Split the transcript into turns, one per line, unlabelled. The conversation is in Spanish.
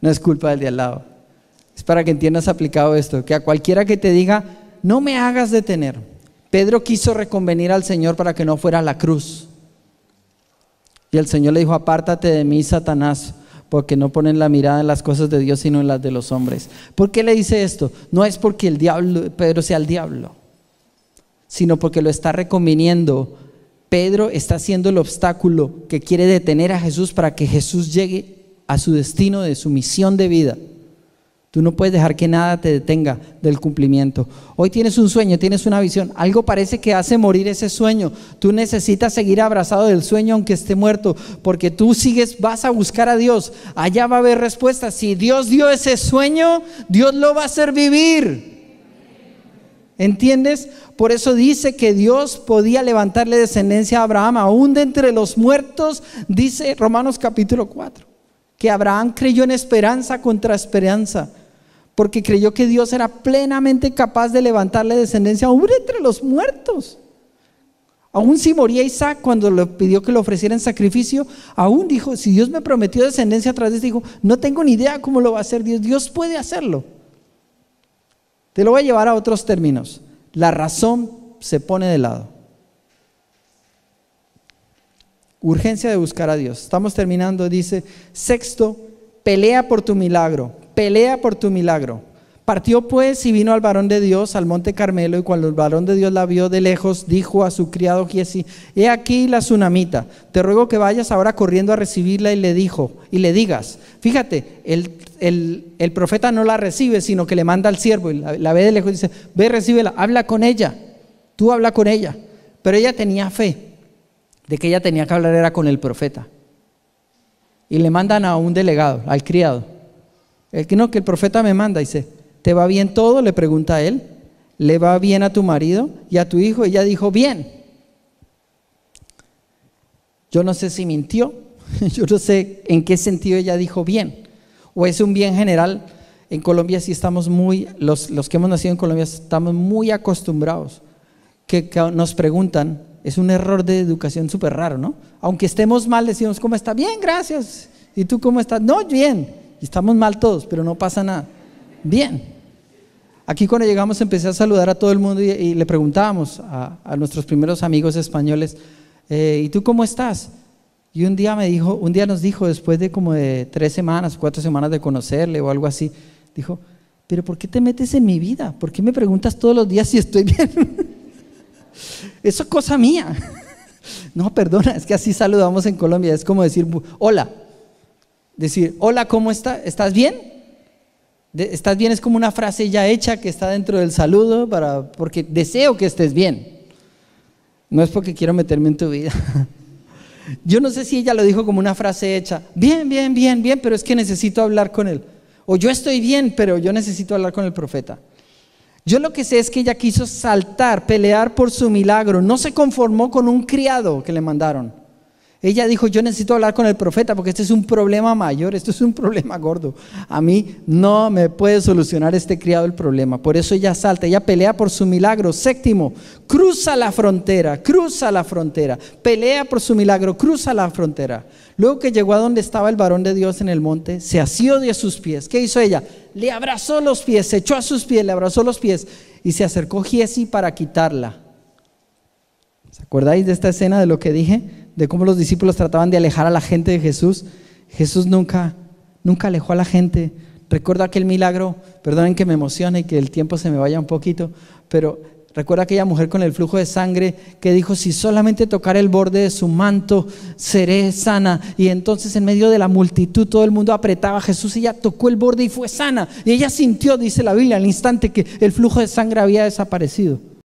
no es culpa del de al lado. Es para que entiendas aplicado esto, que a cualquiera que te diga, no me hagas detener. Pedro quiso reconvenir al Señor para que no fuera a la cruz. Y el Señor le dijo, apártate de mí, Satanás, porque no ponen la mirada en las cosas de Dios, sino en las de los hombres. ¿Por qué le dice esto? No es porque el diablo, Pedro sea el diablo, sino porque lo está reconviniendo. Pedro está siendo el obstáculo que quiere detener a Jesús para que Jesús llegue a su destino, de su misión de vida. Tú no puedes dejar que nada te detenga del cumplimiento. Hoy tienes un sueño, tienes una visión. Algo parece que hace morir ese sueño. Tú necesitas seguir abrazado del sueño aunque esté muerto, porque tú sigues, vas a buscar a Dios. Allá va a haber respuesta. Si Dios dio ese sueño, Dios lo va a hacer vivir. ¿Entiendes? Por eso dice que Dios podía levantarle descendencia a Abraham, aún de entre los muertos, dice Romanos capítulo 4 que Abraham creyó en esperanza contra esperanza, porque creyó que Dios era plenamente capaz de levantarle descendencia aún entre los muertos. Aún si moría Isaac cuando le pidió que le en sacrificio, aún dijo, si Dios me prometió descendencia a través de dijo, este no tengo ni idea cómo lo va a hacer Dios, Dios puede hacerlo. Te lo voy a llevar a otros términos. La razón se pone de lado. Urgencia de buscar a Dios. Estamos terminando, dice, sexto, pelea por tu milagro, pelea por tu milagro. Partió pues y vino al varón de Dios, al monte Carmelo, y cuando el varón de Dios la vio de lejos, dijo a su criado Giesi, he aquí la tsunamita, te ruego que vayas ahora corriendo a recibirla y le dijo, y le digas, fíjate, el, profeta no la recibe, sino que le manda al siervo, y la, la, ve de lejos y dice, ve, recíbela, habla con ella, tú habla con ella. Pero ella tenía fe, de que ella tenía que hablar era con el profeta. Y le mandan a un delegado, al criado. El que no, que el profeta me manda, dice, ¿te va bien todo? Le pregunta a él. ¿Le va bien a tu marido y a tu hijo? Ella dijo, bien. Yo no sé si mintió, yo no sé en qué sentido ella dijo bien. O es un bien general. En Colombia sí estamos muy, los, que hemos nacido en Colombia estamos muy acostumbrados que nos preguntan es un error de educación súper raro, ¿no? Aunque estemos mal, decimos, ¿cómo está? Bien, gracias. ¿Y tú cómo estás? No, bien. Estamos mal todos, pero no pasa nada. Bien. Aquí cuando llegamos empecé a saludar a todo el mundo y, le preguntábamos a, nuestros primeros amigos españoles, eh, ¿y tú cómo estás? Y un día me dijo, un día nos dijo, después de como de tres semanas, cuatro semanas de conocerle o algo así, dijo, pero ¿por qué te metes en mi vida? ¿Por qué me preguntas todos los días si estoy bien? eso es cosa mía. No, perdona, es que así saludamos en Colombia, es como decir, hola. Decir, hola, ¿cómo está? ¿Estás bien? ¿Estás bien? Es como una frase ya hecha que está dentro del saludo para, porque deseo que estés bien. No es porque quiero meterme en tu vida. Yo no sé si ella lo dijo como una frase hecha. Bien, bien, bien, bien, pero es que necesito hablar con él. O yo estoy bien, pero yo necesito hablar con el profeta. Yo lo que sé es que ella quiso saltar, pelear por su milagro. No se conformó con un criado que le mandaron. Ella dijo, yo necesito hablar con el profeta porque este es un problema mayor, esto es un problema gordo. A mí no me puede solucionar este criado el problema. Por eso ella salta, ella pelea por su milagro. Séptimo, cruza la frontera, cruza la frontera, pelea por su milagro, cruza la frontera. Luego que llegó a donde estaba el varón de Dios en el monte, se asió de sus pies. ¿Qué hizo ella? Le abrazó los pies, se echó a sus pies, le abrazó los pies y se acercó Giesi para quitarla. ¿Se acordáis de esta escena de lo que dije? de cómo los discípulos trataban de alejar a la gente de Jesús, Jesús nunca, nunca alejó a la gente. Recuerdo aquel milagro, perdonen que me emocione y que el tiempo se me vaya un poquito, pero recuerdo aquella mujer con el flujo de sangre que dijo, si solamente tocar el borde de su manto, seré sana. Y entonces en medio de la multitud todo el mundo apretaba a Jesús y ella tocó el borde y fue sana. Y ella sintió, dice la Biblia, al instante que el flujo de sangre había desaparecido.